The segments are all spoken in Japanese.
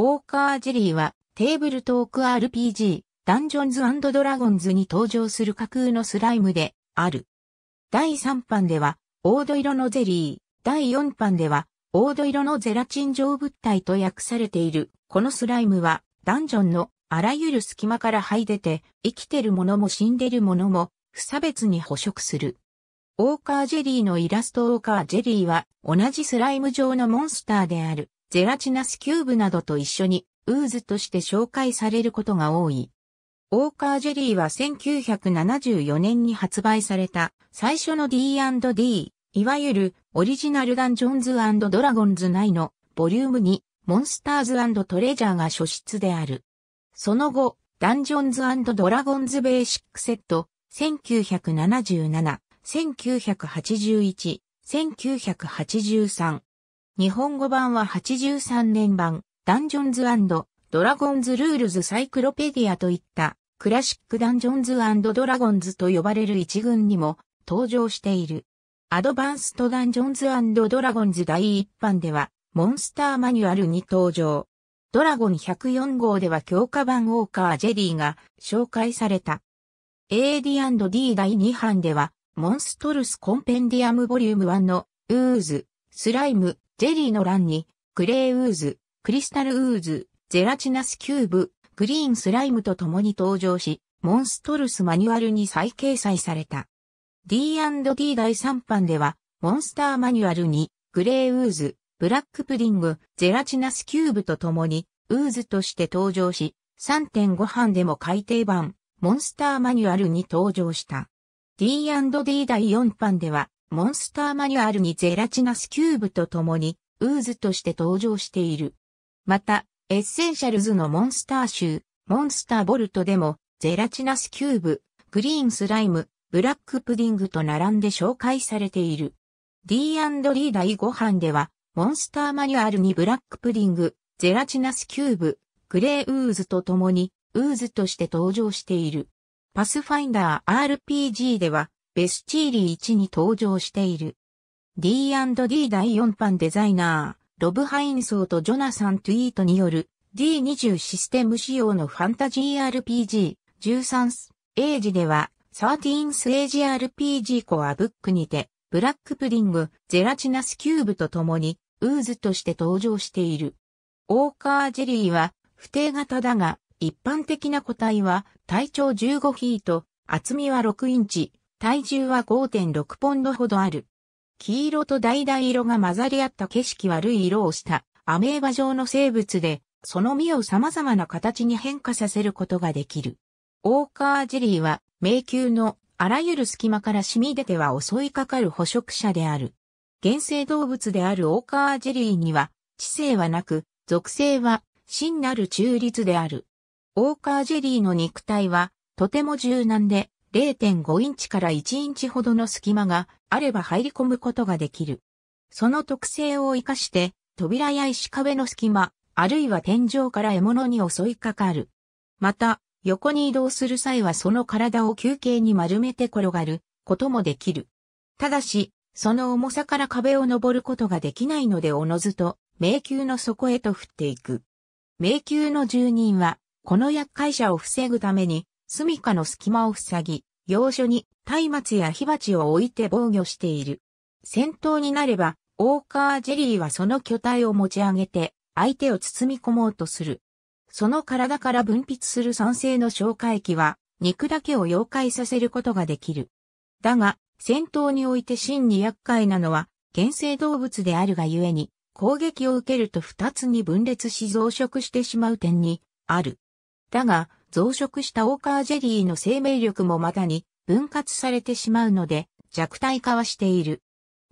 ウォーカー・ジェリーはテーブルトーク RPG、ダンジョンズドラゴンズに登場する架空のスライムである。第3版では、黄土色のゼリー、第4版では、黄土色のゼラチン状物体と訳されている、このスライムは、ダンジョンのあらゆる隙間から這い出て、生きてるものも死んでるものも、不差別に捕食する。ウォーカージェリーのイラストオーカージェリーは、同じスライム状のモンスターである。ゼラチナスキューブなどと一緒に、ウーズとして紹介されることが多い。ウォーカージェリーは1974年に発売された最初の D&D、いわゆるオリジナルダンジョンズドラゴンズ内のボリューム2、モンスターズトレジャーが初出である。その後、ダンジョンズドラゴンズベーシックセット、1977、1981、1983、日本語版は83年版、ダンジョンズドラゴンズ・ルールズ・サイクロペディアといった、クラシック・ダンジョンズドラゴンズと呼ばれる一群にも登場している。アドバンスト・ダンジョンズドラゴンズ第一版では、モンスターマニュアルに登場。ドラゴン104号では強化版ウォーカー・ジェリーが紹介された。AD&D 第2版では、モンストルス・コンペンディアム・ボリューム1の、ウーズ、スライム、ジェリーの欄に、グレーウーズ、クリスタルウーズ、ゼラチナスキューブ、グリーンスライムと共に登場し、モンストルスマニュアルに再掲載された。D&D 第3版では、モンスターマニュアルに、グレーウーズ、ブラックプディング、ゼラチナスキューブと共に、ウーズとして登場し、3.5版でも改訂版、モンスターマニュアルに登場した。D&D 第4版では、モンスターマニュアルにゼラチナスキューブと共に、ウーズとして登場している。また、エッセンシャルズのモンスター集、モンスターボルトでも、ゼラチナスキューブ、グリーンスライム、ブラックプディングと並んで紹介されている。D&D 第5版では、モンスターマニュアルにブラックプディング、ゼラチナスキューブ、グレーウーズと共に、ウーズとして登場している。パスファインダー RPG では、ベスチーリー1に登場している。D&D 第4版デザイナー、ロブ・ハインソーとジョナサン・トゥイートによる D20 システム仕様のファンタジー RPG 13スエイジでは 13th エ g ジ。RPG コアブックにてブラックプディング、ゼラチナスキューブと共に、ウーズとして登場している。オーカージェリーは、不定型だが、一般的な個体は、体長15フィート、厚みは6インチ、体重は5.6ポンドほどある。黄色と橙色が混ざり合った景色悪い色をしたアメーバ状の生物で、その実を様々な形に変化させることができる。オーカージェリーは迷宮のあらゆる隙間から染み出ては襲いかかる捕食者である。原生動物であるオーカージェリーには知性はなく、属性は真なる中立である。オーカージェリーの肉体はとても柔軟で0.5インチから1インチほどの隙間があれば入り込むことができる。その特性を活かして扉や石壁の隙間、あるいは天井から獲物に襲いかかる。また、横に移動する際はその体を休憩に丸めて転がることもできる。ただし、その重さから壁を登ることができないのでおのずと迷宮の底へと降っていく。迷宮の住人は、この厄介者を防ぐために、住処の隙間を塞ぎ、要所に松明や火鉢を置いて防御している。戦闘になれば、オーカー・ジェリーはその巨体を持ち上げて、相手を包み込もうとする。その体から分泌する酸性の消化液は、肉だけを溶解させることができる。だが、戦闘において真に厄介なのは、原生動物であるがゆえに、攻撃を受けると二つに分裂し増殖してしまう点に、ある。だが、増殖したオーカージェリーの生命力もまたに分割されてしまうので弱体化はしている。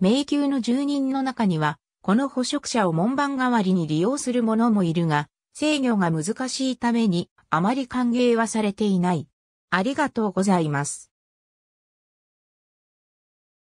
迷宮の住人の中には、この捕食者を門番代わりに利用する者もいるが、制御が難しいためにあまり歓迎はされていない。ありがとうございます。